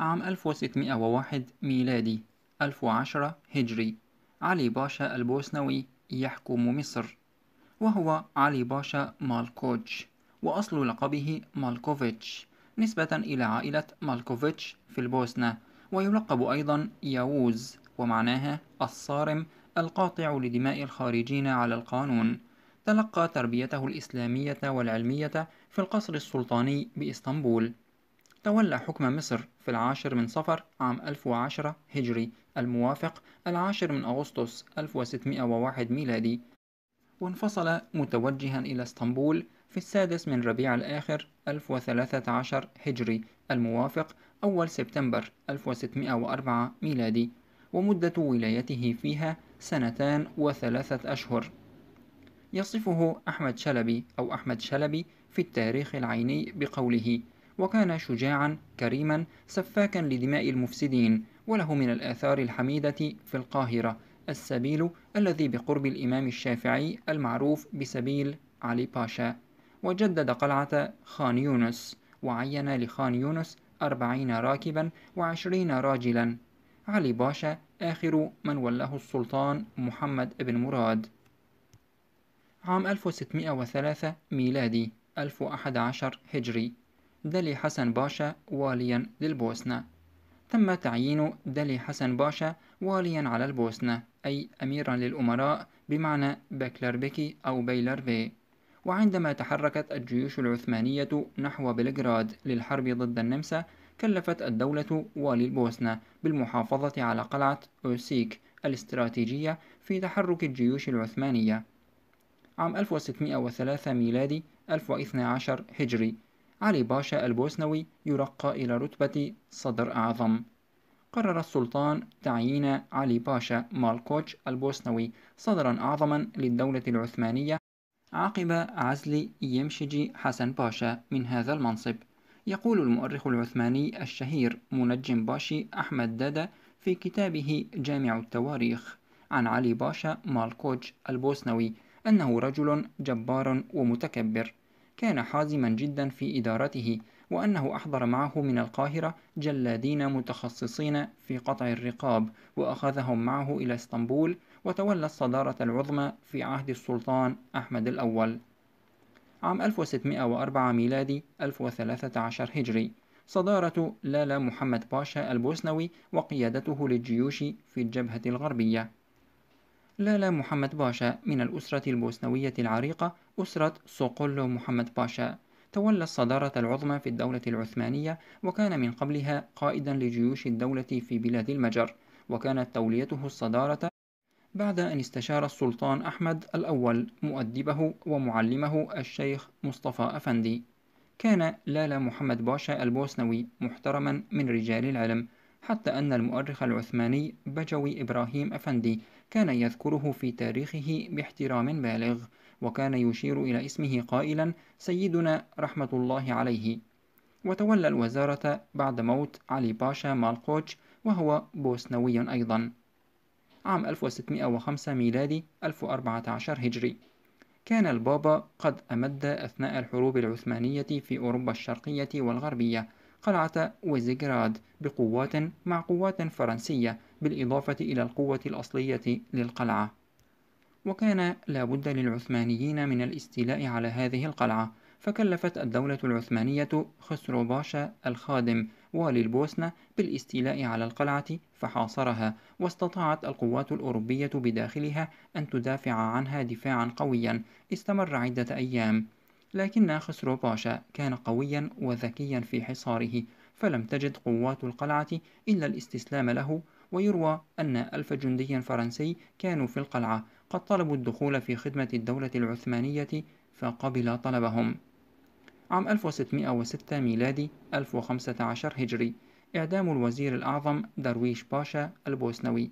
عام 1601 ميلادي 1010 هجري علي باشا البوسنوي يحكم مصر وهو علي باشا مالكوتش وأصل لقبه مالكوفيتش نسبة إلى عائلة مالكوفيتش في البوسنة ويلقب أيضا ياوز ومعناها الصارم القاطع لدماء الخارجين على القانون تلقى تربيته الإسلامية والعلمية في القصر السلطاني بإسطنبول تولى حكم مصر في العاشر من صفر عام 1010 هجري الموافق العاشر من أغسطس 1601 ميلادي وانفصل متوجها إلى اسطنبول في السادس من ربيع الآخر 1013 هجري الموافق أول سبتمبر 1604 ميلادي ومدة ولايته فيها سنتان وثلاثة أشهر يصفه أحمد شلبي أو أحمد شلبي في التاريخ العيني بقوله وكان شجاعا كريما سفاكا لدماء المفسدين وله من الآثار الحميدة في القاهرة السبيل الذي بقرب الإمام الشافعي المعروف بسبيل علي باشا وجدد قلعة خان يونس وعين لخان يونس أربعين راكبا وعشرين راجلا علي باشا آخر من ولاه السلطان محمد بن مراد عام 1603 ميلادي 1011 هجري دلي حسن باشا واليا للبوسنة تم تعيين دلي حسن باشا واليا على البوسنة أي أميرا للأمراء بمعنى بكلربكي أو بيلربي وعندما تحركت الجيوش العثمانية نحو بلغراد للحرب ضد النمسا كلفت الدولة والي البوسنة بالمحافظة على قلعة أوسيك الاستراتيجية في تحرك الجيوش العثمانية عام 1603 ميلادي 1012 هجري علي باشا البوسنوي يرقى إلى رتبة صدر أعظم قرر السلطان تعيين علي باشا مالكوتش البوسنوي صدرا أعظما للدولة العثمانية عقب عزل يمشجي حسن باشا من هذا المنصب يقول المؤرخ العثماني الشهير منجم باشي أحمد دادا في كتابه جامع التواريخ عن علي باشا مالكوتش البوسنوي أنه رجل جبار ومتكبر كان حازما جدا في إدارته وأنه أحضر معه من القاهرة جلادين متخصصين في قطع الرقاب وأخذهم معه إلى اسطنبول وتولى الصدارة العظمى في عهد السلطان أحمد الأول عام 1604 ميلادي 1013 هجري صدارة لالا محمد باشا البوسنوي وقيادته للجيوش في الجبهة الغربية لالا محمد باشا من الأسرة البوسنوية العريقة أسرة سوقولو محمد باشا تولى الصدارة العظمى في الدولة العثمانية وكان من قبلها قائدا لجيوش الدولة في بلاد المجر وكانت توليته الصدارة بعد أن استشار السلطان أحمد الأول مؤدبه ومعلمه الشيخ مصطفى أفندي كان لالا محمد باشا البوسنوي محترما من رجال العلم حتى أن المؤرخ العثماني بجوي إبراهيم أفندي كان يذكره في تاريخه باحترام بالغ وكان يشير إلى اسمه قائلا سيدنا رحمة الله عليه وتولى الوزارة بعد موت علي باشا مالقوتش وهو بوسنوي أيضا عام 1605 ميلادي 1014 هجري كان البابا قد أمد أثناء الحروب العثمانية في أوروبا الشرقية والغربية قلعة ويزيغراد بقوات مع قوات فرنسية بالإضافة إلى القوة الأصلية للقلعة وكان لابد للعثمانيين من الاستيلاء على هذه القلعة فكلفت الدولة العثمانية خسرو باشا الخادم والي البوسنة بالاستيلاء على القلعة فحاصرها واستطاعت القوات الأوروبية بداخلها أن تدافع عنها دفاعا قويا استمر عدة أيام لكن خسرو باشا كان قويا وذكيا في حصاره فلم تجد قوات القلعة إلا الاستسلام له ويروى أن ألف جندي فرنسي كانوا في القلعة قد طلبوا الدخول في خدمة الدولة العثمانية فقبل طلبهم عام 1606 ميلادي 1015 هجري إعدام الوزير الأعظم درويش باشا البوسنوي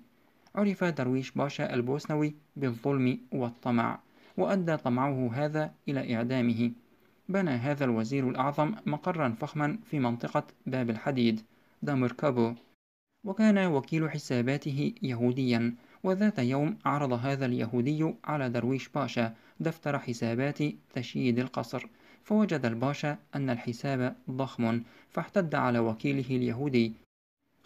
عرف درويش باشا البوسنوي بالظلم والطمع وأدى طمعه هذا إلى إعدامه بنى هذا الوزير الأعظم مقرا فخما في منطقة باب الحديد دامر كابو وكان وكيل حساباته يهوديا وذات يوم عرض هذا اليهودي على درويش باشا دفتر حسابات تشييد القصر فوجد الباشا أن الحساب ضخم فاحتد على وكيله اليهودي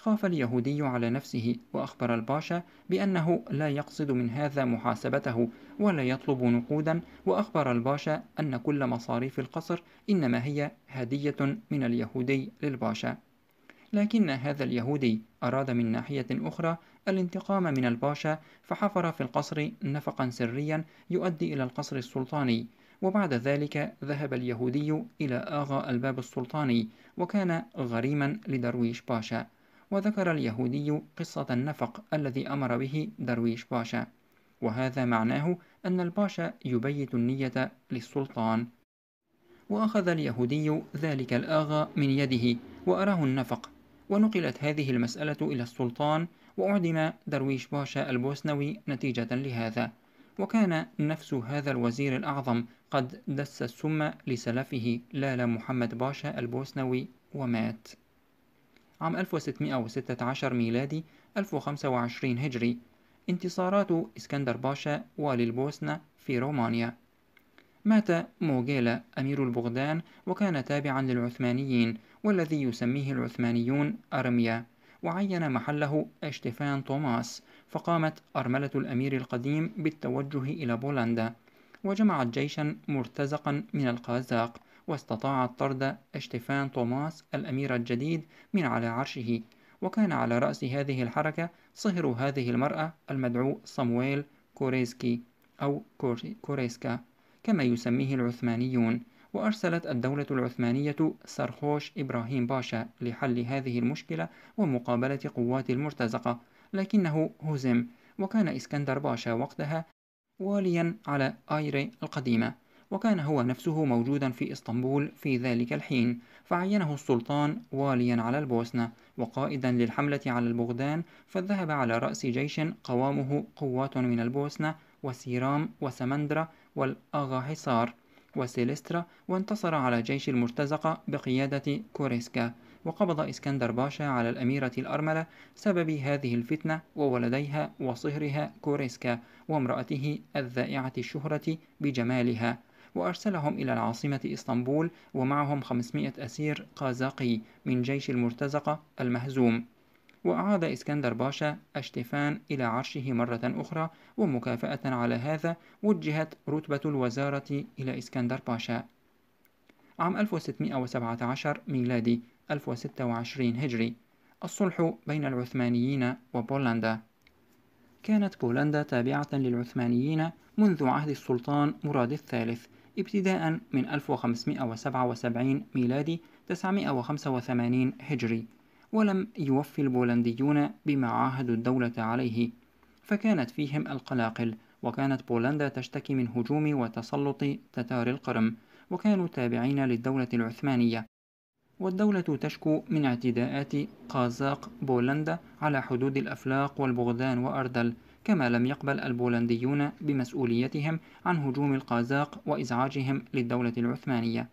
خاف اليهودي على نفسه وأخبر الباشا بأنه لا يقصد من هذا محاسبته ولا يطلب نقودا وأخبر الباشا أن كل مصاريف القصر إنما هي هدية من اليهودي للباشا لكن هذا اليهودي أراد من ناحية أخرى الانتقام من الباشا فحفر في القصر نفقا سريا يؤدي إلى القصر السلطاني وبعد ذلك ذهب اليهودي إلى آغا الباب السلطاني وكان غريما لدرويش باشا وذكر اليهودي قصة النفق الذي أمر به درويش باشا وهذا معناه أن الباشا يبيت النية للسلطان وأخذ اليهودي ذلك الآغا من يده وأراه النفق ونقلت هذه المسألة إلى السلطان وأعدم درويش باشا البوسنوي نتيجة لهذا وكان نفس هذا الوزير الأعظم قد دس السم لسلفه لال محمد باشا البوسنوي ومات عام 1616 ميلادي 1025 هجري انتصارات اسكندر باشا والي البوسنة في رومانيا مات موغيلا أمير البغدان وكان تابعا للعثمانيين والذي يسميه العثمانيون أرميا وعين محله اشتفان توماس فقامت أرملة الأمير القديم بالتوجه إلى بولندا وجمعت جيشا مرتزقا من القازاق واستطاعت طرد اشتيفان توماس الأمير الجديد من على عرشه وكان على رأس هذه الحركة صهر هذه المرأة المدعو صمويل كوريسكي أو كوريسكا كما يسميه العثمانيون وأرسلت الدولة العثمانية سرخوش إبراهيم باشا لحل هذه المشكلة ومقابلة قوات المرتزقة لكنه هزم وكان إسكندر باشا وقتها واليا على آيري القديمة وكان هو نفسه موجودا في اسطنبول في ذلك الحين فعينه السلطان واليا على البوسنة وقائدا للحملة على البغدان فذهب على رأس جيش قوامه قوات من البوسنة وسيرام وسمندرة والأغا حصار وسيلسترا وانتصر على جيش المرتزقة بقيادة كوريسكا وقبض إسكندر باشا على الأميرة الأرملة سبب هذه الفتنة وولديها وصهرها كوريسكا وامرأته الذائعة الشهرة بجمالها وأرسلهم إلى العاصمة إسطنبول ومعهم 500 أسير قازاقي من جيش المرتزقة المهزوم وأعاد إسكندر باشا أشتفان إلى عرشه مرة أخرى ومكافأة على هذا وجهت رتبة الوزارة إلى إسكندر باشا عام 1617 ميلادي 1026 هجري الصلح بين العثمانيين وبولندا كانت بولندا تابعة للعثمانيين منذ عهد السلطان مراد الثالث ابتداء من 1577 ميلادي 985 هجري ولم يوفي البولنديون بما عاهدوا الدولة عليه فكانت فيهم القلاقل وكانت بولندا تشتكي من هجوم وتسلط تتار القرم وكانوا تابعين للدولة العثمانية والدولة تشكو من اعتداءات قازاق بولندا على حدود الأفلاق والبغدان وأردل كما لم يقبل البولنديون بمسؤوليتهم عن هجوم القازاق وإزعاجهم للدولة العثمانية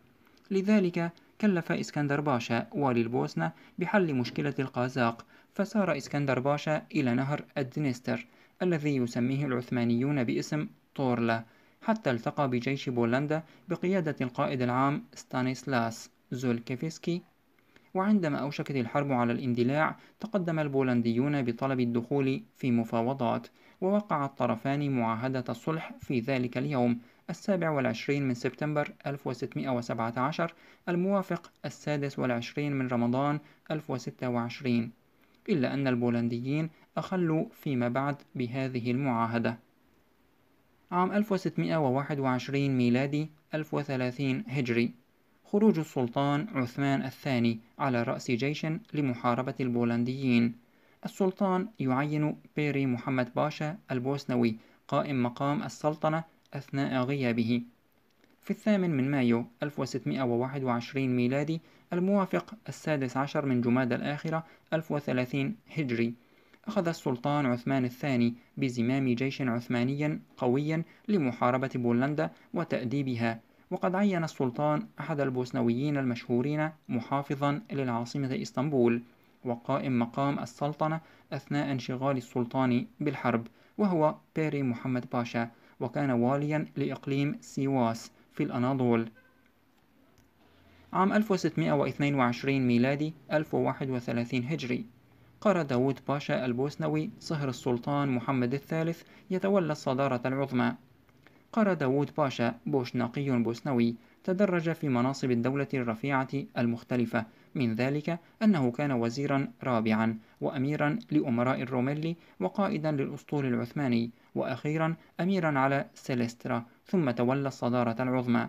لذلك كلف إسكندر باشا والي البوسنة بحل مشكلة القازاق فسار إسكندر باشا إلى نهر الدنستر الذي يسميه العثمانيون باسم طورلا حتى التقى بجيش بولندا بقيادة القائد العام ستانيسلاس زولكيفسكي وعندما أوشكت الحرب على الاندلاع تقدم البولنديون بطلب الدخول في مفاوضات ووقع الطرفان معاهدة الصلح في ذلك اليوم السابع والعشرين من سبتمبر 1617 الموافق السادس والعشرين من رمضان 1026 إلا أن البولنديين أخلوا فيما بعد بهذه المعاهدة عام 1621 ميلادي 1030 هجري خروج السلطان عثمان الثاني على رأس جيش لمحاربة البولنديين السلطان يعين بيري محمد باشا البوسنوي قائم مقام السلطنة أثناء غيابه في الثامن من مايو 1621 ميلادي الموافق السادس عشر من جماد الآخرة 1030 هجري أخذ السلطان عثمان الثاني بزمام جيش عثماني قوي لمحاربة بولندا وتأديبها وقد عين السلطان أحد البوسنويين المشهورين محافظا للعاصمة إسطنبول وقائم مقام السلطنة أثناء انشغال السلطان بالحرب وهو بيري محمد باشا وكان واليا لإقليم سيواس في الأناضول عام 1622 ميلادي 1031 هجري قرر داود باشا البوسنوي صهر السلطان محمد الثالث يتولى الصدارة العظمى قرى داوود باشا بوشناقي بوسنوي تدرج في مناصب الدولة الرفيعة المختلفة من ذلك أنه كان وزيرا رابعا وأميرا لأمراء الروملي وقائدا للأسطول العثماني وأخيرا أميرا على سيليسترا ثم تولى الصدارة العظمى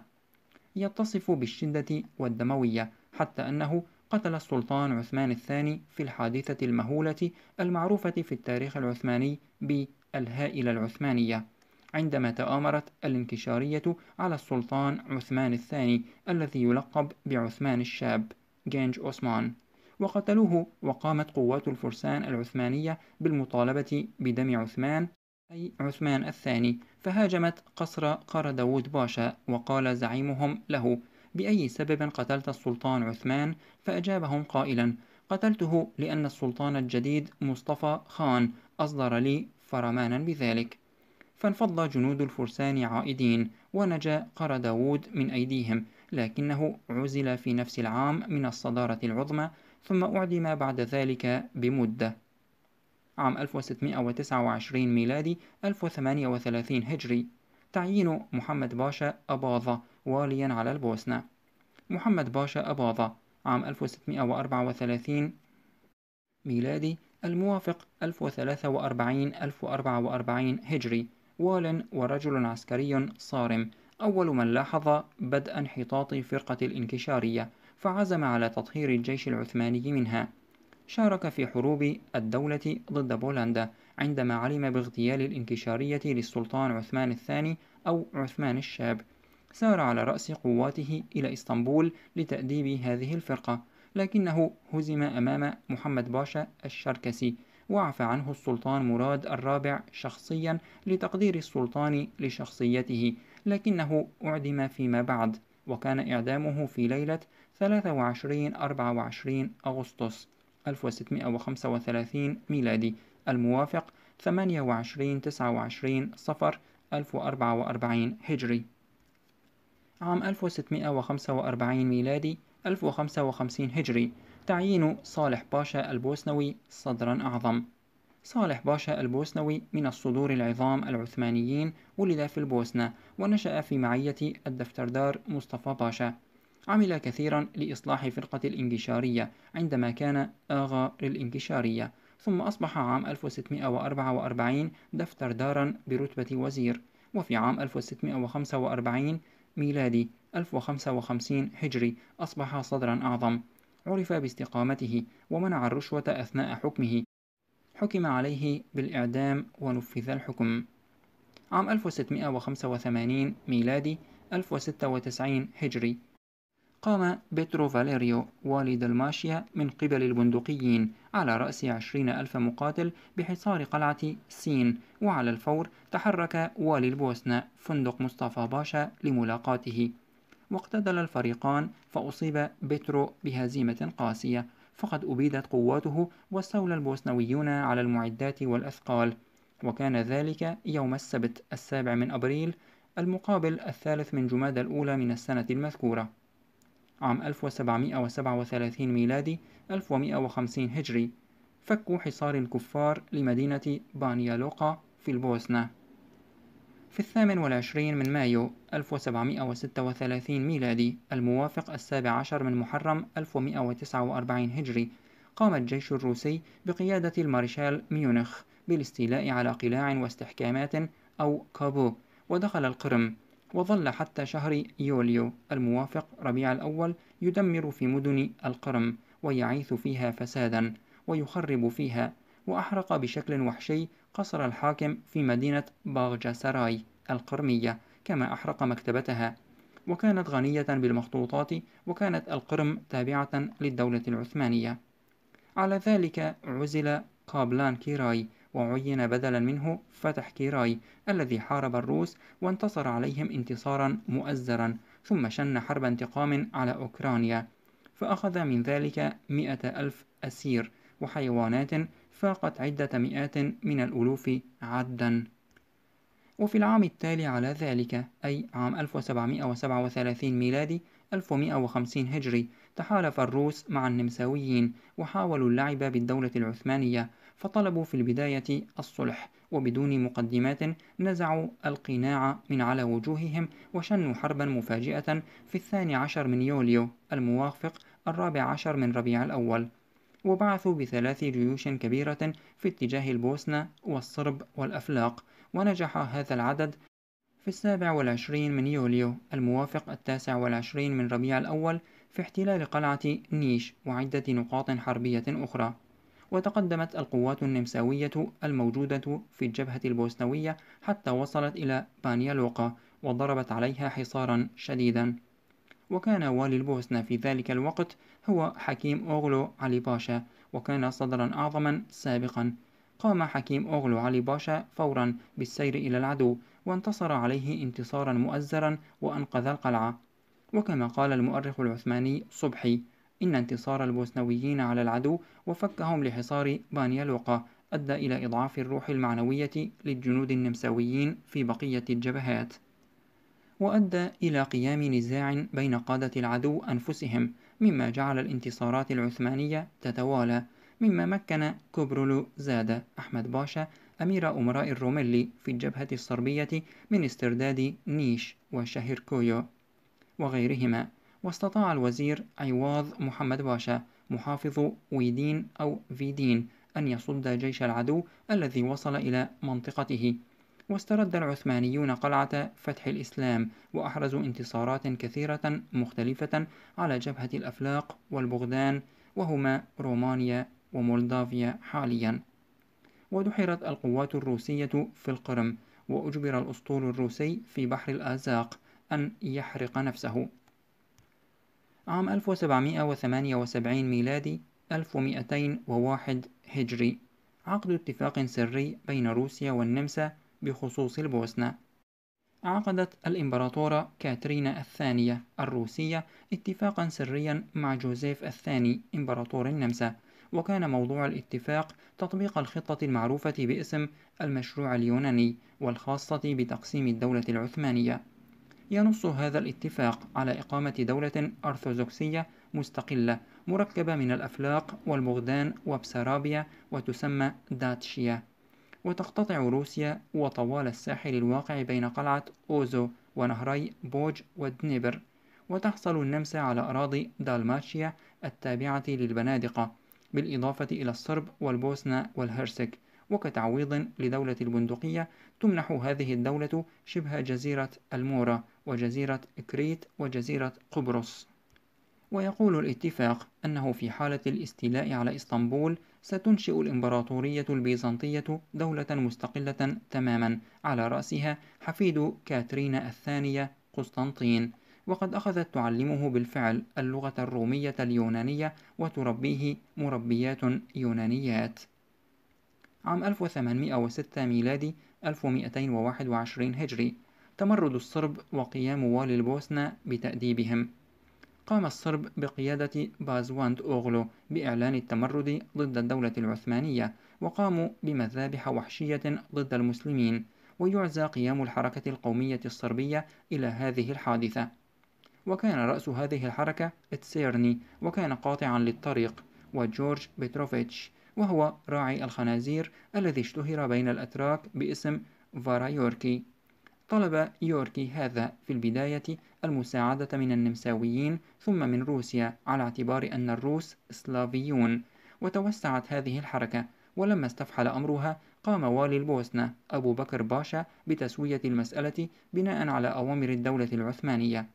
يتصف بالشدة والدموية حتى أنه قتل السلطان عثمان الثاني في الحادثة المهولة المعروفة في التاريخ العثماني بالهائلة العثمانية عندما تآمرت الانكشارية على السلطان عثمان الثاني الذي يلقب بعثمان الشاب جنج أوسمان وقتلوه وقامت قوات الفرسان العثمانية بالمطالبة بدم عثمان أي عثمان الثاني فهاجمت قصر قار داوود باشا وقال زعيمهم له بأي سبب قتلت السلطان عثمان فأجابهم قائلا قتلته لأن السلطان الجديد مصطفى خان أصدر لي فرمانا بذلك فانفض جنود الفرسان عائدين ونجا قرى داوود من أيديهم لكنه عزل في نفس العام من الصدارة العظمى ثم أعدم بعد ذلك بمدة عام 1629 ميلادي 1038 هجري تعيين محمد باشا أباظة واليا على البوسنة محمد باشا أباظة عام 1634 ميلادي الموافق 1043 1044 هجري وال ورجل عسكري صارم أول من لاحظ بدء انحطاط فرقة الانكشارية فعزم على تطهير الجيش العثماني منها شارك في حروب الدولة ضد بولندا عندما علم باغتيال الانكشارية للسلطان عثمان الثاني أو عثمان الشاب سار على رأس قواته إلى إسطنبول لتأديب هذه الفرقة لكنه هزم أمام محمد باشا الشركسي وعفى عنه السلطان مراد الرابع شخصيا لتقدير السلطان لشخصيته لكنه أعدم فيما بعد وكان إعدامه في ليلة 23-24 أغسطس 1635 ميلادي الموافق 28-29 صفر 1044 هجري عام 1645 ميلادي 1055 هجري تعيين صالح باشا البوسنوي صدرا أعظم صالح باشا البوسنوي من الصدور العظام العثمانيين ولد في البوسنة ونشأ في معية الدفتردار مصطفى باشا عمل كثيرا لإصلاح فرقة الإنكشارية عندما كان آغا للإنكشارية ثم أصبح عام 1644 دفتردارا برتبة وزير وفي عام 1645 ميلادي 1055 هجري أصبح صدرا أعظم عرف باستقامته ومنع الرشوة أثناء حكمه حكم عليه بالإعدام ونفذ الحكم عام 1685 ميلادي 1096 هجري قام بيترو فاليريو والي الماشيا من قبل البندقيين على رأس عشرين ألف مقاتل بحصار قلعة سين وعلى الفور تحرك والي البوسنة فندق مصطفى باشا لملاقاته واقتتل الفريقان فأصيب بيترو بهزيمة قاسية فقد أبيدت قواته واستولى البوسنويون على المعدات والأثقال وكان ذلك يوم السبت السابع من أبريل المقابل الثالث من جماد الأولى من السنة المذكورة عام 1737 ميلادي 1150 هجري فك حصار الكفار لمدينة بانيالوقا في البوسنة في الثامن والعشرين من مايو 1736 ميلادي الموافق السابع عشر من محرم 1149 هجري قام الجيش الروسي بقيادة المارشال ميونخ بالاستيلاء على قلاع واستحكامات أو كابو ودخل القرم وظل حتى شهر يوليو الموافق ربيع الأول يدمر في مدن القرم ويعيث فيها فسادا ويخرب فيها وأحرق بشكل وحشي قصر الحاكم في مدينة باغجا سراي القرمية كما أحرق مكتبتها وكانت غنية بالمخطوطات وكانت القرم تابعة للدولة العثمانية على ذلك عزل قابلان كيراي وعين بدلا منه فتح كيراي الذي حارب الروس وانتصر عليهم انتصارا مؤزرا ثم شن حرب انتقام على أوكرانيا فأخذ من ذلك مئة ألف أسير وحيوانات فاقت عدة مئات من الألوف عدا وفي العام التالي على ذلك أي عام 1737 ميلادي 1150 هجري تحالف الروس مع النمساويين وحاولوا اللعب بالدولة العثمانية فطلبوا في البداية الصلح وبدون مقدمات نزعوا القناع من على وجوههم وشنوا حربا مفاجئة في الثاني عشر من يوليو الموافق الرابع عشر من ربيع الأول وبعثوا بثلاث جيوش كبيرة في اتجاه البوسنة والصرب والأفلاق ونجح هذا العدد في السابع والعشرين من يوليو الموافق التاسع والعشرين من ربيع الأول في احتلال قلعة نيش وعدة نقاط حربية أخرى وتقدمت القوات النمساوية الموجودة في الجبهة البوسنوية حتى وصلت إلى بانيا لوقا وضربت عليها حصارا شديدا وكان والي البوسنة في ذلك الوقت هو حكيم أوغلو علي باشا وكان صدرا أعظما سابقا قام حكيم أوغلو علي باشا فورا بالسير إلى العدو وانتصر عليه انتصارا مؤزرا وأنقذ القلعة وكما قال المؤرخ العثماني صبحي إن انتصار البوسنويين على العدو وفكهم لحصار بانيا لوقا أدى إلى إضعاف الروح المعنوية للجنود النمساويين في بقية الجبهات وأدى إلى قيام نزاع بين قادة العدو أنفسهم مما جعل الانتصارات العثمانية تتوالى مما مكن كوبرولو زاد أحمد باشا أمير أمراء الروملي في الجبهة الصربية من استرداد نيش وشهر كويو وغيرهما واستطاع الوزير عواض محمد باشا محافظ ويدين أو فيدين أن يصد جيش العدو الذي وصل إلى منطقته واسترد العثمانيون قلعة فتح الإسلام وأحرزوا انتصارات كثيرة مختلفة على جبهة الأفلاق والبغدان وهما رومانيا ومولدافيا حاليا ودحرت القوات الروسية في القرم وأجبر الأسطول الروسي في بحر الآزاق أن يحرق نفسه عام 1778 ميلادي 1201 هجري عقد اتفاق سري بين روسيا والنمسا بخصوص البوسنة عقدت الإمبراطورة كاترينا الثانية الروسية اتفاقا سريا مع جوزيف الثاني إمبراطور النمسا وكان موضوع الاتفاق تطبيق الخطة المعروفة باسم المشروع اليوناني والخاصة بتقسيم الدولة العثمانية ينص هذا الاتفاق على إقامة دولة أرثوذكسية مستقلة مركبة من الأفلاق والبغدان وبسرابيا وتسمى داتشيا وتقتطع روسيا وطوال الساحل الواقع بين قلعة أوزو ونهري بوج والدنيبر وتحصل النمسا على أراضي دالماتشيا التابعة للبنادقة بالإضافة إلى الصرب والبوسنة والهرسك وكتعويض لدولة البندقية تمنح هذه الدولة شبه جزيرة المورا وجزيرة كريت وجزيرة قبرص ويقول الاتفاق أنه في حالة الاستيلاء على إسطنبول ستنشئ الإمبراطورية البيزنطية دولة مستقلة تماما على رأسها حفيد كاترينا الثانية قسطنطين وقد أخذت تعلمه بالفعل اللغة الرومية اليونانية وتربيه مربيات يونانيات عام 1806 ميلادي 1221 هجري تمرد الصرب وقيام والي البوسنة بتأديبهم قام الصرب بقيادة بازواند أوغلو بإعلان التمرد ضد الدولة العثمانية وقاموا بمذابح وحشية ضد المسلمين ويعزى قيام الحركة القومية الصربية إلى هذه الحادثة وكان رأس هذه الحركة تسيرني وكان قاطعا للطريق وجورج بيتروفيتش وهو راعي الخنازير الذي اشتهر بين الأتراك باسم فارا يوركي طلب يوركي هذا في البداية المساعدة من النمساويين ثم من روسيا على اعتبار أن الروس سلافيون وتوسعت هذه الحركة ولما استفحل أمرها قام والي البوسنة أبو بكر باشا بتسوية المسألة بناء على أوامر الدولة العثمانية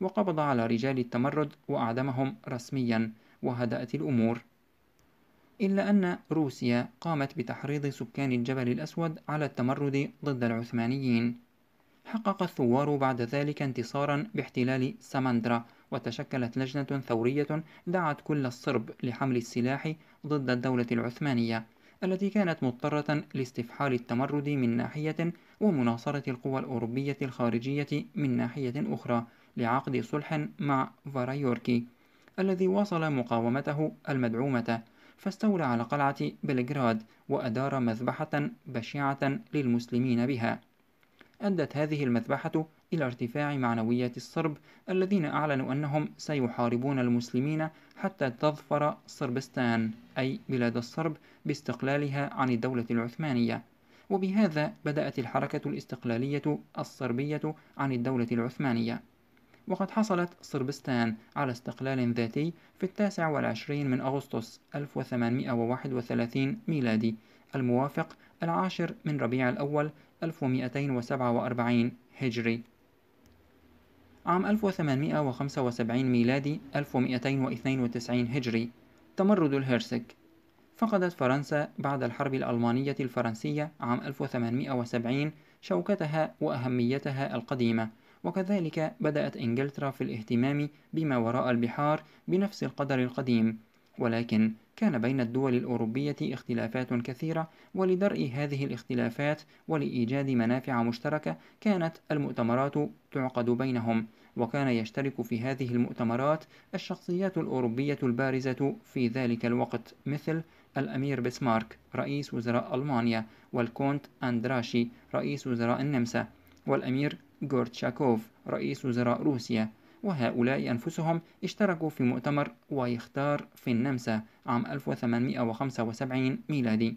وقبض على رجال التمرد وأعدمهم رسميا وهدأت الأمور إلا أن روسيا قامت بتحريض سكان الجبل الأسود على التمرد ضد العثمانيين حقق الثوار بعد ذلك انتصارا باحتلال ساماندرا وتشكلت لجنة ثورية دعت كل الصرب لحمل السلاح ضد الدولة العثمانية التي كانت مضطرة لاستفحال التمرد من ناحية ومناصرة القوى الأوروبية الخارجية من ناحية أخرى لعقد صلح مع فارايوركي الذي واصل مقاومته المدعومة فاستولى على قلعة بلغراد وأدار مذبحة بشعة للمسلمين بها أدت هذه المذبحة إلى ارتفاع معنويات الصرب الذين أعلنوا أنهم سيحاربون المسلمين حتى تظفر صربستان أي بلاد الصرب باستقلالها عن الدولة العثمانية وبهذا بدأت الحركة الاستقلالية الصربية عن الدولة العثمانية وقد حصلت صربستان على استقلال ذاتي في التاسع والعشرين من أغسطس 1831 ميلادي الموافق العاشر من ربيع الأول 1247 هجري عام 1875 ميلادي 1292 هجري تمرد الهرسك فقدت فرنسا بعد الحرب الألمانية الفرنسية عام 1870 شوكتها وأهميتها القديمة وكذلك بدأت إنجلترا في الاهتمام بما وراء البحار بنفس القدر القديم ولكن كان بين الدول الأوروبية اختلافات كثيرة ولدرء هذه الاختلافات ولإيجاد منافع مشتركة كانت المؤتمرات تعقد بينهم وكان يشترك في هذه المؤتمرات الشخصيات الأوروبية البارزة في ذلك الوقت مثل الأمير بسمارك رئيس وزراء ألمانيا والكونت أندراشي رئيس وزراء النمسا والأمير غورتشاكوف رئيس وزراء روسيا وهؤلاء أنفسهم اشتركوا في مؤتمر ويختار في النمسا عام 1875 ميلادي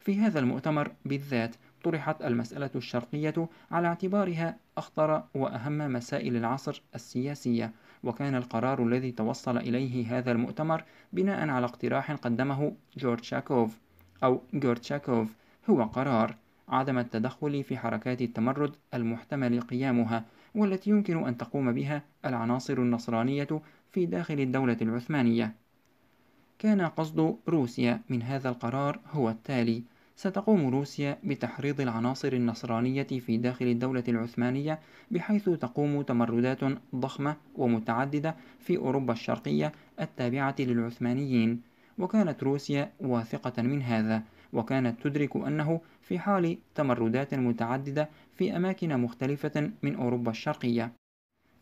في هذا المؤتمر بالذات طرحت المسألة الشرقية على اعتبارها أخطر وأهم مسائل العصر السياسية وكان القرار الذي توصل إليه هذا المؤتمر بناء على اقتراح قدمه جورج شاكوف أو جورج شاكوف هو قرار عدم التدخل في حركات التمرد المحتمل قيامها والتي يمكن أن تقوم بها العناصر النصرانية في داخل الدولة العثمانية. كان قصد روسيا من هذا القرار هو التالي: ستقوم روسيا بتحريض العناصر النصرانية في داخل الدولة العثمانية بحيث تقوم تمردات ضخمة ومتعددة في أوروبا الشرقية التابعة للعثمانيين، وكانت روسيا واثقة من هذا، وكانت تدرك أنه في حال تمردات متعددة في أماكن مختلفة من أوروبا الشرقية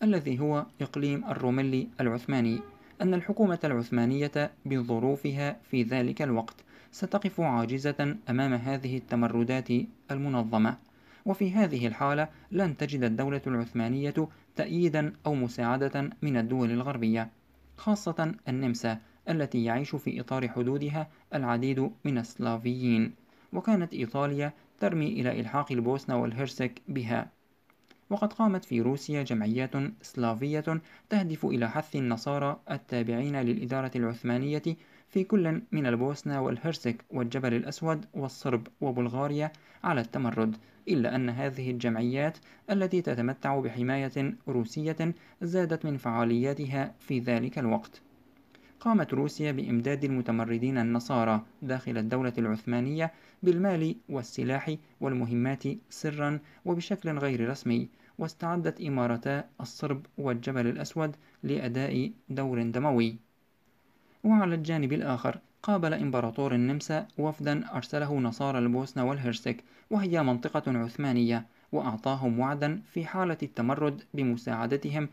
الذي هو إقليم الروملي العثماني أن الحكومة العثمانية بظروفها في ذلك الوقت ستقف عاجزة أمام هذه التمردات المنظمة وفي هذه الحالة لن تجد الدولة العثمانية تأييدا أو مساعدة من الدول الغربية خاصة النمسا التي يعيش في إطار حدودها العديد من السلافيين وكانت إيطاليا ترمي إلى إلحاق البوسنة والهرسك بها وقد قامت في روسيا جمعيات سلافية تهدف إلى حث النصارى التابعين للإدارة العثمانية في كل من البوسنة والهرسك والجبل الأسود والصرب وبلغاريا على التمرد إلا أن هذه الجمعيات التي تتمتع بحماية روسية زادت من فعالياتها في ذلك الوقت قامت روسيا بإمداد المتمردين النصارى داخل الدولة العثمانية بالمال والسلاح والمهمات سرا وبشكل غير رسمي واستعدت إمارتا الصرب والجبل الأسود لأداء دور دموي وعلى الجانب الآخر قابل إمبراطور النمسا وفدا أرسله نصارى البوسنة والهرسك وهي منطقة عثمانية وأعطاهم وعدا في حالة التمرد بمساعدتهم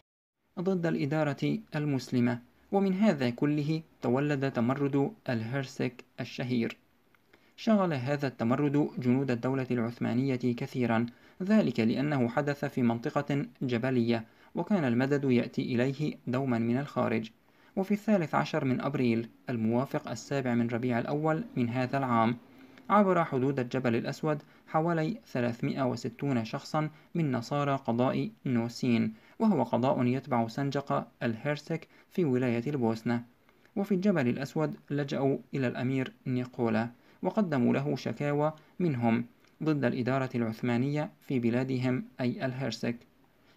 ضد الإدارة المسلمة ومن هذا كله تولد تمرد الهرسك الشهير شغل هذا التمرد جنود الدولة العثمانية كثيرا ذلك لأنه حدث في منطقة جبلية وكان المدد يأتي إليه دوما من الخارج وفي الثالث عشر من أبريل الموافق السابع من ربيع الأول من هذا العام عبر حدود الجبل الأسود حوالي 360 شخصا من نصارى قضاء نوسين وهو قضاء يتبع سنجق الهرسك في ولاية البوسنة وفي الجبل الأسود لجأوا إلى الأمير نيقولا وقدموا له شكاوى منهم ضد الإدارة العثمانية في بلادهم أي الهرسك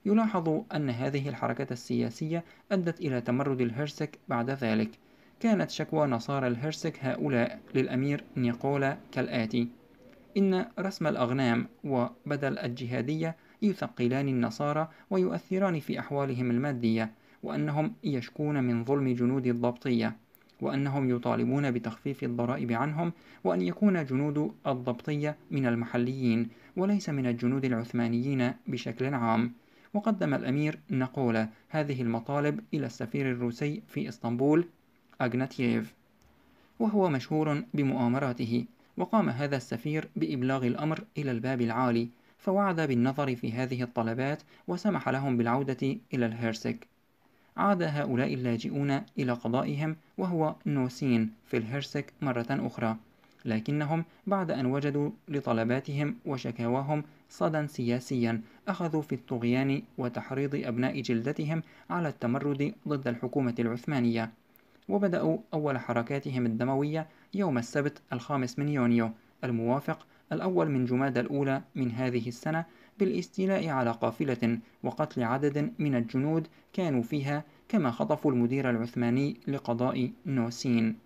يلاحظ أن هذه الحركة السياسية أدت إلى تمرد الهرسك بعد ذلك كانت شكوى نصارى الهرسك هؤلاء للأمير نيقولا كالآتي إن رسم الأغنام وبدل الجهادية يثقلان النصارى ويؤثران في أحوالهم المادية وأنهم يشكون من ظلم جنود الضبطية وأنهم يطالبون بتخفيف الضرائب عنهم وأن يكون جنود الضبطية من المحليين وليس من الجنود العثمانيين بشكل عام وقدم الأمير نقولة هذه المطالب إلى السفير الروسي في إسطنبول أغناتييف وهو مشهور بمؤامراته وقام هذا السفير بإبلاغ الأمر إلى الباب العالي فوعد بالنظر في هذه الطلبات وسمح لهم بالعودة إلى الهرسك عاد هؤلاء اللاجئون إلى قضائهم وهو نوسين في الهرسك مرة أخرى لكنهم بعد أن وجدوا لطلباتهم وشكاواهم صدى سياسيا أخذوا في الطغيان وتحريض أبناء جلدتهم على التمرد ضد الحكومة العثمانية وبدأوا أول حركاتهم الدموية يوم السبت الخامس من يونيو الموافق الأول من جماد الأولى من هذه السنة بالاستيلاء على قافلة وقتل عدد من الجنود كانوا فيها كما خطفوا المدير العثماني لقضاء نوسين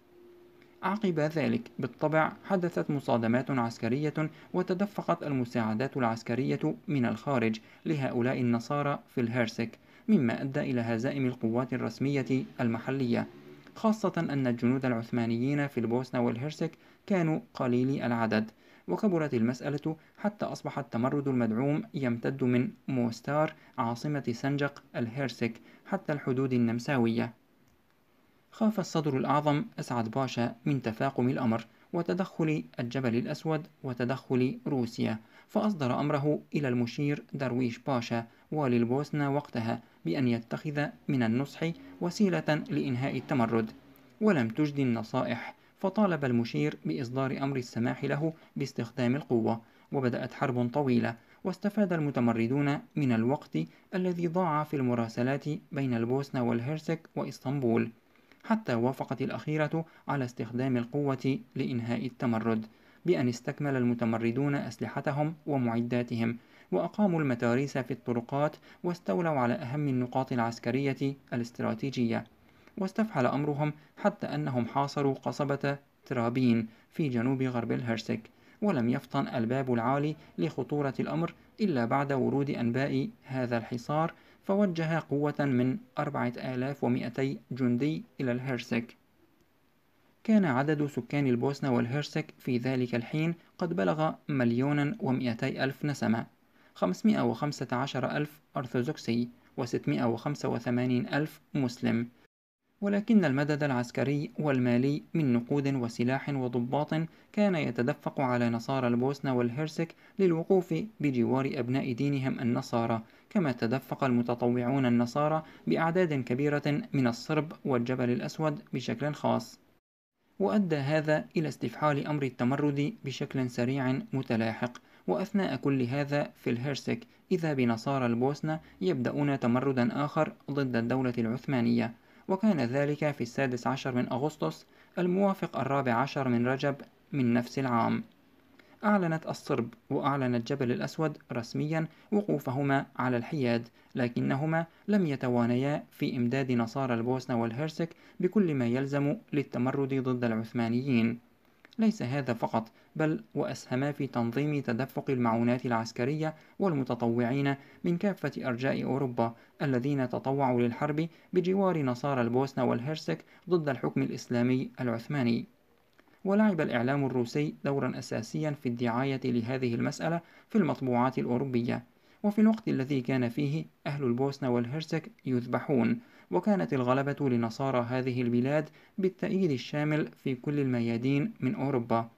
عقب ذلك بالطبع حدثت مصادمات عسكرية وتدفقت المساعدات العسكرية من الخارج لهؤلاء النصارى في الهرسك مما أدى إلى هزائم القوات الرسمية المحلية خاصة أن الجنود العثمانيين في البوسنة والهرسك كانوا قليلي العدد وكبرت المسألة حتى أصبح التمرد المدعوم يمتد من موستار عاصمة سنجق الهرسك حتى الحدود النمساوية خاف الصدر الأعظم أسعد باشا من تفاقم الأمر وتدخل الجبل الأسود وتدخل روسيا فأصدر أمره إلى المشير درويش باشا والي البوسنة وقتها بأن يتخذ من النصح وسيلة لإنهاء التمرد ولم تجد النصائح فطالب المشير بإصدار أمر السماح له باستخدام القوة وبدأت حرب طويلة واستفاد المتمردون من الوقت الذي ضاع في المراسلات بين البوسنة والهرسك وإسطنبول حتى وافقت الأخيرة على استخدام القوة لإنهاء التمرد بأن استكمل المتمردون أسلحتهم ومعداتهم وأقاموا المتاريس في الطرقات واستولوا على أهم النقاط العسكرية الاستراتيجية واستفحل أمرهم حتى أنهم حاصروا قصبة ترابين في جنوب غرب الهرسك ولم يفطن الباب العالي لخطورة الأمر إلا بعد ورود أنباء هذا الحصار فوجه قوة من 4200 جندي إلى الهرسك كان عدد سكان البوسنة والهرسك في ذلك الحين قد بلغ مليونا ومئتي ألف نسمة 515 ألف أرثوذكسي و685 ألف مسلم ولكن المدد العسكري والمالي من نقود وسلاح وضباط كان يتدفق على نصارى البوسنة والهرسك للوقوف بجوار أبناء دينهم النصارى كما تدفق المتطوعون النصارى بأعداد كبيرة من الصرب والجبل الأسود بشكل خاص وأدى هذا إلى استفحال أمر التمرد بشكل سريع متلاحق وأثناء كل هذا في الهرسك إذا بنصارى البوسنة يبدأون تمردا آخر ضد الدولة العثمانية وكان ذلك في السادس عشر من أغسطس الموافق الرابع عشر من رجب من نفس العام أعلنت الصرب وأعلنت جبل الأسود رسميا وقوفهما على الحياد لكنهما لم يتوانيا في إمداد نصارى البوسنة والهرسك بكل ما يلزم للتمرد ضد العثمانيين ليس هذا فقط بل وأسهما في تنظيم تدفق المعونات العسكرية والمتطوعين من كافة أرجاء أوروبا الذين تطوعوا للحرب بجوار نصارى البوسنة والهرسك ضد الحكم الإسلامي العثماني ولعب الإعلام الروسي دورا أساسيا في الدعاية لهذه المسألة في المطبوعات الأوروبية وفي الوقت الذي كان فيه أهل البوسنة والهرسك يذبحون وكانت الغلبة لنصارى هذه البلاد بالتأييد الشامل في كل الميادين من أوروبا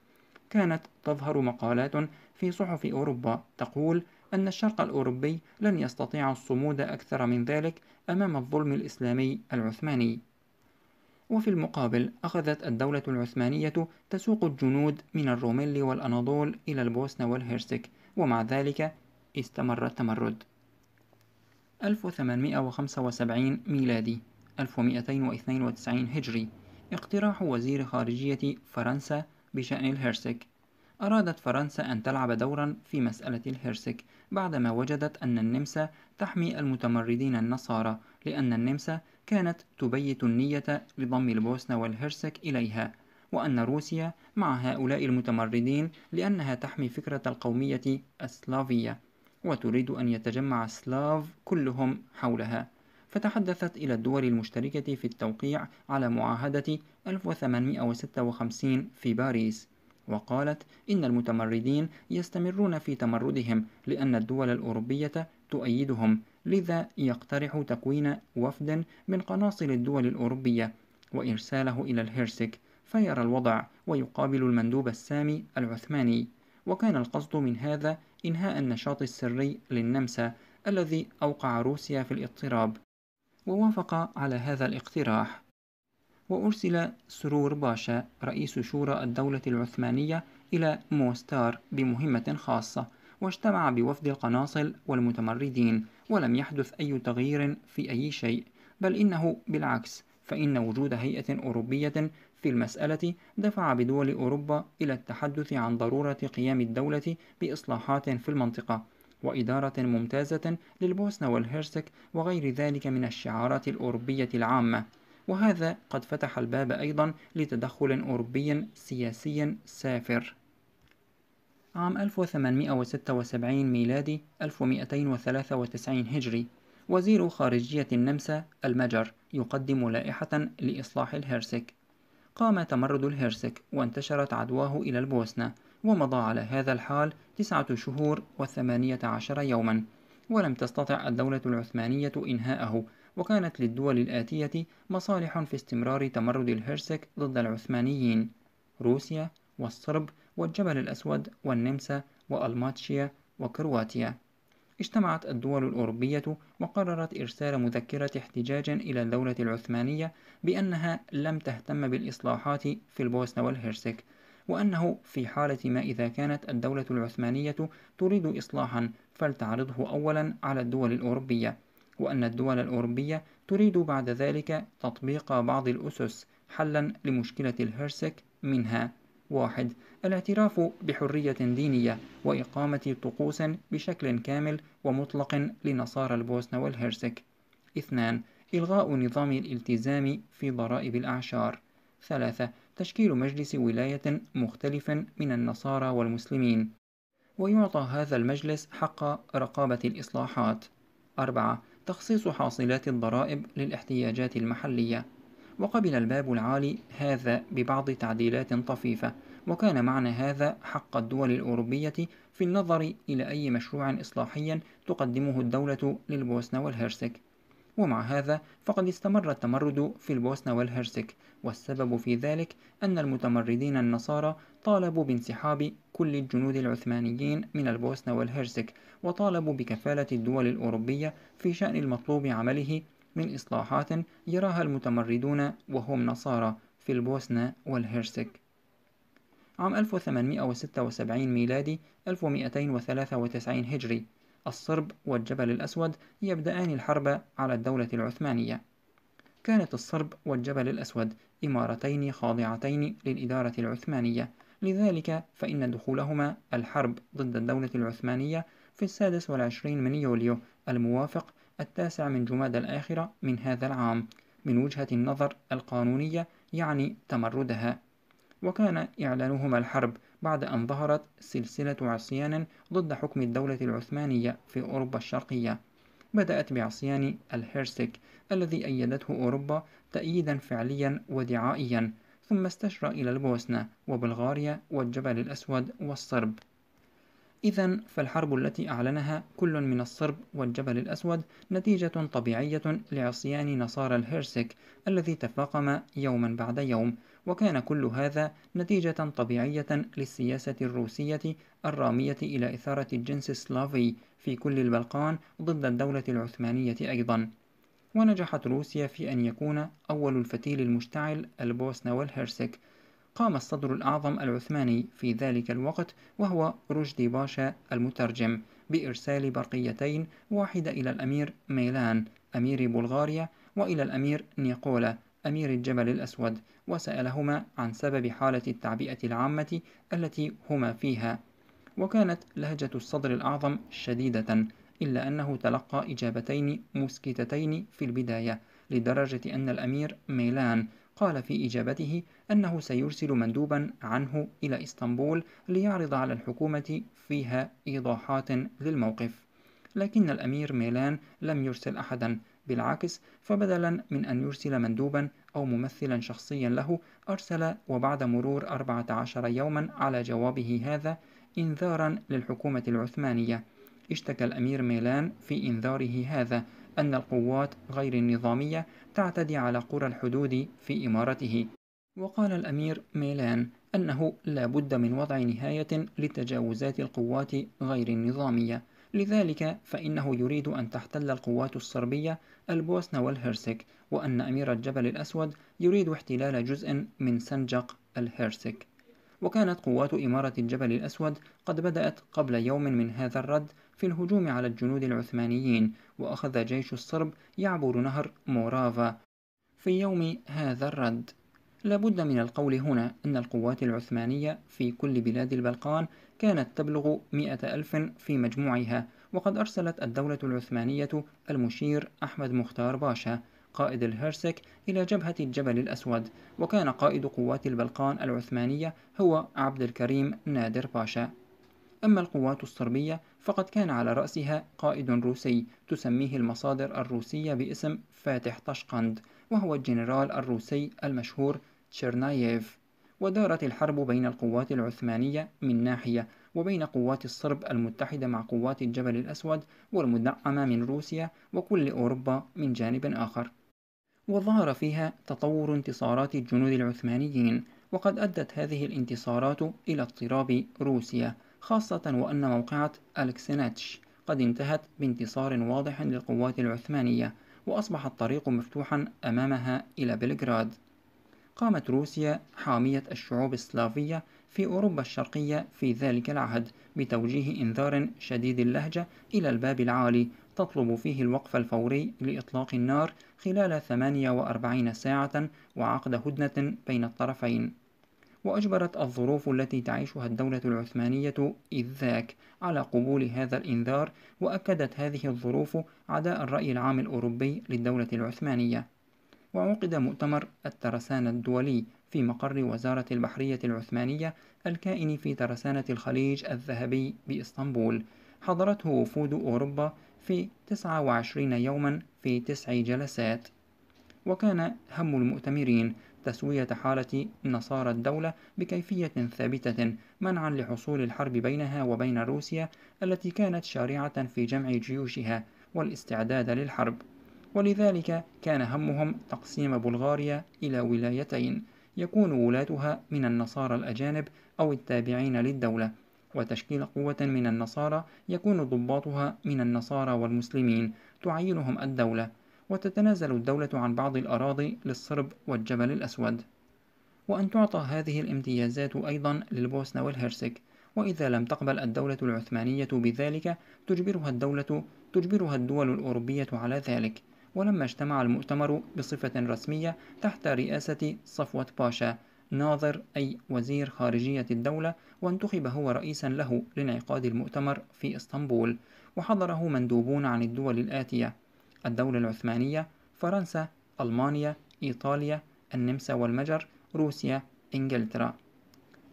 كانت تظهر مقالات في صحف أوروبا تقول أن الشرق الأوروبي لن يستطيع الصمود أكثر من ذلك أمام الظلم الإسلامي العثماني. وفي المقابل أخذت الدولة العثمانية تسوق الجنود من الروميلي والأناضول إلى البوسنة والهرسك ومع ذلك استمر التمرد 1875 ميلادي 1292 هجري اقتراح وزير خارجية فرنسا بشأن الهرسك أرادت فرنسا أن تلعب دورا في مسألة الهرسك بعدما وجدت أن النمسا تحمي المتمردين النصارى لأن النمسا كانت تبيت النية لضم البوسنة والهرسك إليها وأن روسيا مع هؤلاء المتمردين لأنها تحمي فكرة القومية السلافية وتريد أن يتجمع السلاف كلهم حولها فتحدثت إلى الدول المشتركة في التوقيع على معاهدة 1856 في باريس وقالت إن المتمردين يستمرون في تمردهم لأن الدول الأوروبية تؤيدهم لذا يقترح تكوين وفد من قناصل الدول الأوروبية وإرساله إلى الهرسك فيرى الوضع ويقابل المندوب السامي العثماني وكان القصد من هذا إنهاء النشاط السري للنمسا الذي أوقع روسيا في الاضطراب ووافق على هذا الاقتراح وأرسل سرور باشا رئيس شورى الدولة العثمانية إلى موستار بمهمة خاصة واجتمع بوفد القناصل والمتمردين ولم يحدث أي تغيير في أي شيء بل إنه بالعكس فإن وجود هيئة أوروبية في المسألة دفع بدول أوروبا إلى التحدث عن ضرورة قيام الدولة بإصلاحات في المنطقة وإدارة ممتازة للبوسنة والهرسك وغير ذلك من الشعارات الأوروبية العامة وهذا قد فتح الباب أيضا لتدخل أوروبي سياسي سافر عام 1876 ميلادي 1293 هجري وزير خارجية النمسا المجر يقدم لائحة لإصلاح الهرسك قام تمرد الهرسك وانتشرت عدواه إلى البوسنة ومضى على هذا الحال تسعة شهور وثمانية عشر يوما ولم تستطع الدولة العثمانية إنهاءه وكانت للدول الآتية مصالح في استمرار تمرد الهرسك ضد العثمانيين روسيا والصرب والجبل الأسود والنمسا وألماتشيا وكرواتيا اجتمعت الدول الأوروبية وقررت إرسال مذكرة احتجاج إلى الدولة العثمانية بأنها لم تهتم بالإصلاحات في البوسنة والهرسك وأنه في حالة ما إذا كانت الدولة العثمانية تريد إصلاحا فلتعرضه أولا على الدول الأوروبية وأن الدول الأوروبية تريد بعد ذلك تطبيق بعض الأسس حلا لمشكلة الهرسك منها واحد الاعتراف بحرية دينية وإقامة طقوس بشكل كامل ومطلق لنصارى البوسنة والهرسك اثنان إلغاء نظام الالتزام في ضرائب الأعشار ثلاثة تشكيل مجلس ولاية مختلف من النصارى والمسلمين ويعطى هذا المجلس حق رقابة الإصلاحات أربعة تخصيص حاصلات الضرائب للاحتياجات المحلية وقبل الباب العالي هذا ببعض تعديلات طفيفة وكان معنى هذا حق الدول الأوروبية في النظر إلى أي مشروع إصلاحي تقدمه الدولة للبوسنة والهرسك ومع هذا فقد استمر التمرد في البوسنة والهرسك والسبب في ذلك أن المتمردين النصارى طالبوا بانسحاب كل الجنود العثمانيين من البوسنة والهرسك وطالبوا بكفالة الدول الأوروبية في شأن المطلوب عمله من إصلاحات يراها المتمردون وهم نصارى في البوسنة والهرسك عام 1876 ميلادي 1293 هجري الصرب والجبل الأسود يبدأان الحرب على الدولة العثمانية كانت الصرب والجبل الأسود إمارتين خاضعتين للإدارة العثمانية لذلك فإن دخولهما الحرب ضد الدولة العثمانية في السادس والعشرين من يوليو الموافق التاسع من جماد الآخرة من هذا العام من وجهة النظر القانونية يعني تمردها وكان إعلانهما الحرب بعد أن ظهرت سلسلة عصيان ضد حكم الدولة العثمانية في أوروبا الشرقية بدأت بعصيان الهرسك الذي أيدته أوروبا تأييدا فعليا ودعائيا ثم استشرى إلى البوسنة وبلغاريا والجبل الأسود والصرب إذا فالحرب التي أعلنها كل من الصرب والجبل الأسود نتيجة طبيعية لعصيان نصارى الهرسك الذي تفاقم يوما بعد يوم وكان كل هذا نتيجة طبيعية للسياسة الروسية الرامية إلى إثارة الجنس السلافي في كل البلقان ضد الدولة العثمانية أيضا ونجحت روسيا في أن يكون أول الفتيل المشتعل البوسنة والهرسك قام الصدر الأعظم العثماني في ذلك الوقت وهو رشدي باشا المترجم بإرسال برقيتين واحدة إلى الأمير ميلان أمير بلغاريا وإلى الأمير نيقولا أمير الجبل الأسود وسألهما عن سبب حالة التعبئة العامة التي هما فيها وكانت لهجة الصدر الأعظم شديدة إلا أنه تلقى إجابتين مسكتتين في البداية لدرجة أن الأمير ميلان قال في إجابته أنه سيرسل مندوبا عنه إلى إسطنبول ليعرض على الحكومة فيها إيضاحات للموقف لكن الأمير ميلان لم يرسل أحدا بالعكس فبدلا من أن يرسل مندوبا أو ممثلا شخصيا له أرسل وبعد مرور 14 يوما على جوابه هذا إنذارا للحكومة العثمانية اشتكى الأمير ميلان في إنذاره هذا أن القوات غير النظامية تعتدي على قرى الحدود في إمارته وقال الأمير ميلان أنه لا بد من وضع نهاية لتجاوزات القوات غير النظامية لذلك فإنه يريد أن تحتل القوات الصربية البوسنة والهرسك وأن أمير الجبل الأسود يريد احتلال جزء من سنجق الهرسك وكانت قوات إمارة الجبل الأسود قد بدأت قبل يوم من هذا الرد في الهجوم على الجنود العثمانيين وأخذ جيش الصرب يعبر نهر مورافا في يوم هذا الرد لابد من القول هنا أن القوات العثمانية في كل بلاد البلقان كانت تبلغ مئة ألف في مجموعها وقد أرسلت الدولة العثمانية المشير أحمد مختار باشا قائد الهرسك إلى جبهة الجبل الأسود وكان قائد قوات البلقان العثمانية هو عبد الكريم نادر باشا أما القوات الصربية فقد كان على رأسها قائد روسي تسميه المصادر الروسية باسم فاتح طشقند وهو الجنرال الروسي المشهور تشيرنايف ودارت الحرب بين القوات العثمانية من ناحية وبين قوات الصرب المتحدة مع قوات الجبل الأسود والمدعمة من روسيا وكل أوروبا من جانب آخر وظهر فيها تطور انتصارات الجنود العثمانيين وقد أدت هذه الانتصارات إلى اضطراب روسيا خاصة وأن موقعة ألكسيناتش قد انتهت بانتصار واضح للقوات العثمانية وأصبح الطريق مفتوحا أمامها إلى بلغراد قامت روسيا حامية الشعوب السلافية في أوروبا الشرقية في ذلك العهد بتوجيه إنذار شديد اللهجة إلى الباب العالي تطلب فيه الوقف الفوري لإطلاق النار خلال 48 ساعة وعقد هدنة بين الطرفين وأجبرت الظروف التي تعيشها الدولة العثمانية إذ ذاك على قبول هذا الإنذار وأكدت هذه الظروف عداء الرأي العام الأوروبي للدولة العثمانية وعقد مؤتمر الترسانة الدولي في مقر وزارة البحرية العثمانية الكائن في ترسانة الخليج الذهبي بإسطنبول حضرته وفود أوروبا في 29 يوما في تسع جلسات وكان هم المؤتمرين تسوية حالة نصارى الدولة بكيفية ثابتة منعا لحصول الحرب بينها وبين روسيا التي كانت شارعة في جمع جيوشها والاستعداد للحرب ولذلك كان همهم تقسيم بلغاريا إلى ولايتين يكون ولاتها من النصارى الأجانب أو التابعين للدولة وتشكيل قوة من النصارى يكون ضباطها من النصارى والمسلمين تعينهم الدولة وتتنازل الدولة عن بعض الأراضي للصرب والجبل الأسود وأن تعطى هذه الامتيازات أيضا للبوسنة والهرسك وإذا لم تقبل الدولة العثمانية بذلك تجبرها الدولة تجبرها الدول الأوروبية على ذلك ولما اجتمع المؤتمر بصفة رسمية تحت رئاسة صفوة باشا ناظر أي وزير خارجية الدولة وانتخب هو رئيسا له لانعقاد المؤتمر في اسطنبول وحضره مندوبون عن الدول الآتية الدولة العثمانية فرنسا ألمانيا إيطاليا النمسا والمجر روسيا إنجلترا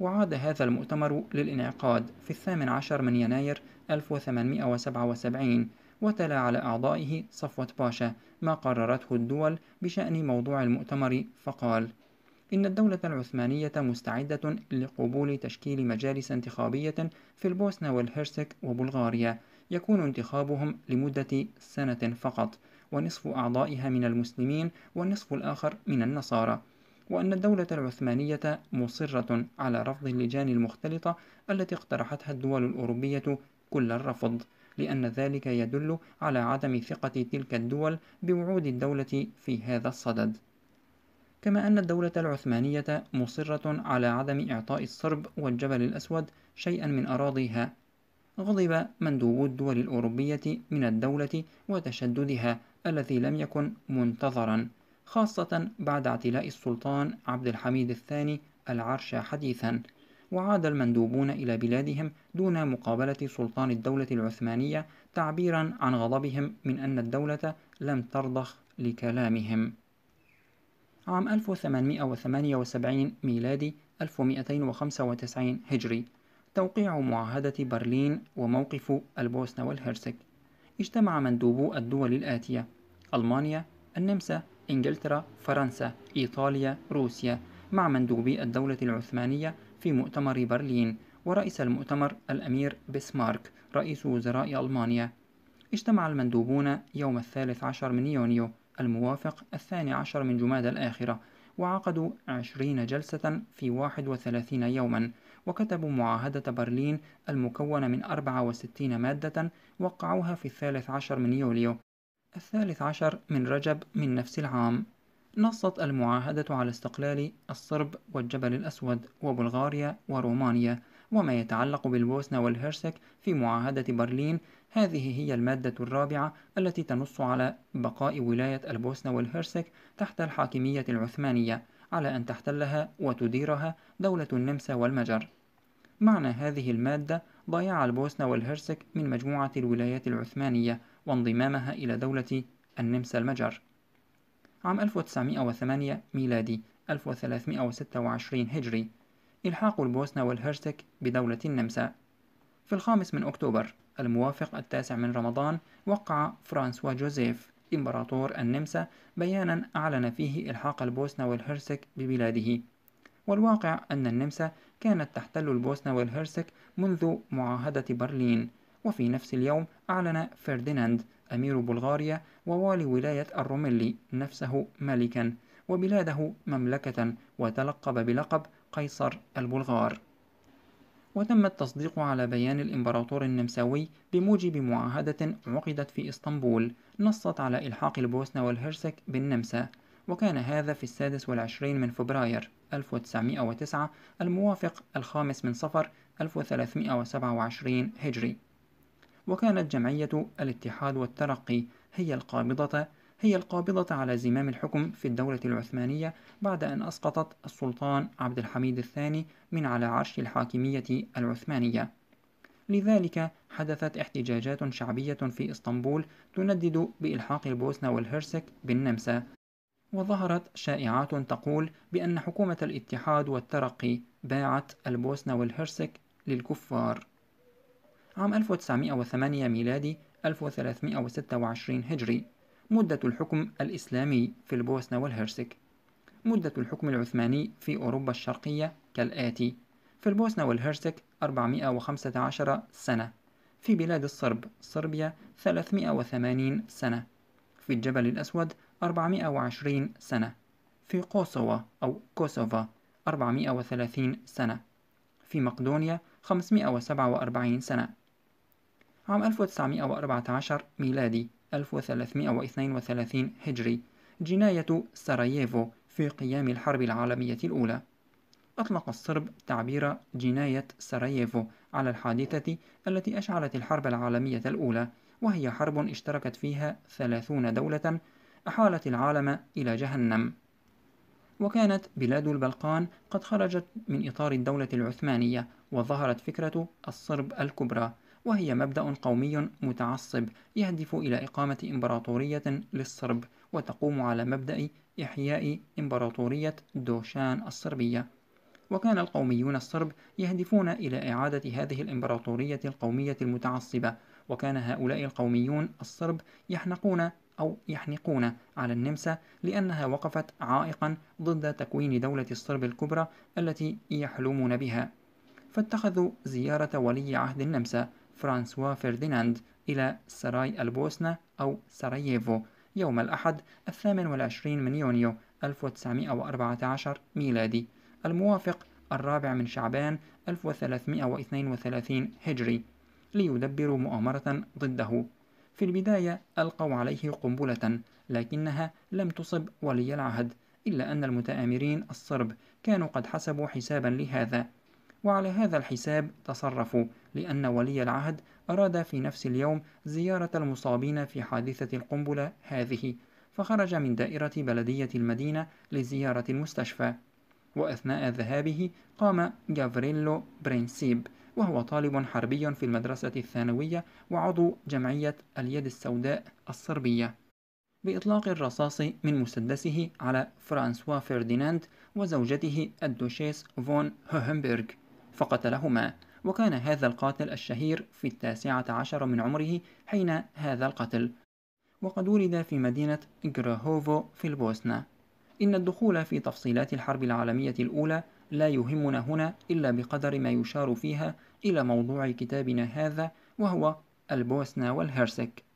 وعاد هذا المؤتمر للانعقاد في الثامن عشر من يناير 1877 وتلا على أعضائه صفوة باشا ما قررته الدول بشأن موضوع المؤتمر فقال إن الدولة العثمانية مستعدة لقبول تشكيل مجالس انتخابية في البوسنة والهرسك وبلغاريا يكون انتخابهم لمدة سنة فقط ونصف أعضائها من المسلمين والنصف الآخر من النصارى وأن الدولة العثمانية مصرة على رفض اللجان المختلطة التي اقترحتها الدول الأوروبية كل الرفض لأن ذلك يدل على عدم ثقة تلك الدول بوعود الدولة في هذا الصدد كما أن الدولة العثمانية مصرة على عدم إعطاء الصرب والجبل الأسود شيئا من أراضيها غضب مندوب الدول الأوروبية من الدولة وتشددها الذي لم يكن منتظرا خاصة بعد اعتلاء السلطان عبد الحميد الثاني العرش حديثا وعاد المندوبون إلى بلادهم دون مقابلة سلطان الدولة العثمانية تعبيرا عن غضبهم من أن الدولة لم ترضخ لكلامهم عام 1878 ميلادي 1295 هجري توقيع معاهدة برلين وموقف البوسنة والهرسك اجتمع مندوبو الدول الآتية ألمانيا، النمسا، إنجلترا، فرنسا، إيطاليا، روسيا مع مندوبي الدولة العثمانية في مؤتمر برلين ورئيس المؤتمر الأمير بسمارك رئيس وزراء ألمانيا اجتمع المندوبون يوم الثالث عشر من يونيو الموافق الثاني عشر من جماد الآخرة وعقدوا عشرين جلسة في واحد وثلاثين يوما وكتبوا معاهدة برلين المكونة من أربعة وستين مادة وقعوها في الثالث عشر من يوليو الثالث عشر من رجب من نفس العام نصت المعاهدة على استقلال الصرب والجبل الأسود وبلغاريا ورومانيا وما يتعلق بالبوسنة والهرسك في معاهدة برلين هذه هي المادة الرابعة التي تنص على بقاء ولاية البوسنة والهرسك تحت الحاكمية العثمانية على أن تحتلها وتديرها دولة النمسا والمجر معنى هذه المادة ضياع البوسنة والهرسك من مجموعة الولايات العثمانية وانضمامها إلى دولة النمسا المجر عام 1908 ميلادي 1326 هجري إلحاق البوسنة والهرسك بدولة النمسا في الخامس من أكتوبر الموافق التاسع من رمضان وقع فرانسوا جوزيف إمبراطور النمسا بيانا أعلن فيه إلحاق البوسنة والهرسك ببلاده والواقع أن النمسا كانت تحتل البوسنة والهرسك منذ معاهدة برلين وفي نفس اليوم أعلن فرديناند أمير بلغاريا ووالي ولاية الروميلي نفسه ملكا وبلاده مملكة وتلقب بلقب قيصر البلغار وتم التصديق على بيان الإمبراطور النمساوي بموجب معاهدة عقدت في إسطنبول نصت على إلحاق البوسنة والهرسك بالنمسا وكان هذا في السادس والعشرين من فبراير 1909 الموافق الخامس من صفر 1327 هجري وكانت جمعية الاتحاد والترقي هي القابضة هي القابضة على زمام الحكم في الدولة العثمانية بعد أن أسقطت السلطان عبد الحميد الثاني من على عرش الحاكمية العثمانية. لذلك حدثت احتجاجات شعبية في اسطنبول تندد بإلحاق البوسنة والهرسك بالنمسا، وظهرت شائعات تقول بأن حكومة الاتحاد والترقي باعت البوسنة والهرسك للكفار. عام 1908 ميلادي 1326 هجري مدة الحكم الإسلامي في البوسنة والهرسك مدة الحكم العثماني في أوروبا الشرقية كالآتي في البوسنة والهرسك 415 سنة في بلاد الصرب صربيا 380 سنة في الجبل الأسود 420 سنة في قوسوة أو كوسوفا 430 سنة في مقدونيا 547 سنة عام 1914 ميلادي 1332 هجري جناية سراييفو في قيام الحرب العالمية الأولى أطلق الصرب تعبير جناية سراييفو على الحادثة التي أشعلت الحرب العالمية الأولى وهي حرب اشتركت فيها ثلاثون دولة أحالت العالم إلى جهنم وكانت بلاد البلقان قد خرجت من إطار الدولة العثمانية وظهرت فكرة الصرب الكبرى وهي مبدأ قومي متعصب يهدف إلى إقامة إمبراطورية للصرب وتقوم على مبدأ إحياء إمبراطورية دوشان الصربية وكان القوميون الصرب يهدفون إلى إعادة هذه الإمبراطورية القومية المتعصبة وكان هؤلاء القوميون الصرب يحنقون أو يحنقون على النمسا لأنها وقفت عائقا ضد تكوين دولة الصرب الكبرى التي يحلمون بها فاتخذوا زيارة ولي عهد النمسا فرانسوا فرديناند إلى سراي البوسنة أو سراييفو يوم الأحد الثامن والعشرين من يونيو 1914 ميلادي الموافق الرابع من شعبان 1332 هجري ليدبروا مؤامرة ضده في البداية ألقوا عليه قنبلة لكنها لم تصب ولي العهد إلا أن المتآمرين الصرب كانوا قد حسبوا حسابا لهذا وعلى هذا الحساب تصرفوا لأن ولي العهد أراد في نفس اليوم زيارة المصابين في حادثة القنبلة هذه فخرج من دائرة بلدية المدينة لزيارة المستشفى وأثناء ذهابه قام جافريلو برينسيب وهو طالب حربي في المدرسة الثانوية وعضو جمعية اليد السوداء الصربية بإطلاق الرصاص من مسدسه على فرانسوا فرديناند وزوجته الدوشيس فون هوهنبرغ فقتلهما وكان هذا القاتل الشهير في التاسعة عشر من عمره حين هذا القتل وقد ولد في مدينة جراهوفو في البوسنة إن الدخول في تفصيلات الحرب العالمية الأولى لا يهمنا هنا إلا بقدر ما يشار فيها إلى موضوع كتابنا هذا وهو البوسنة والهرسك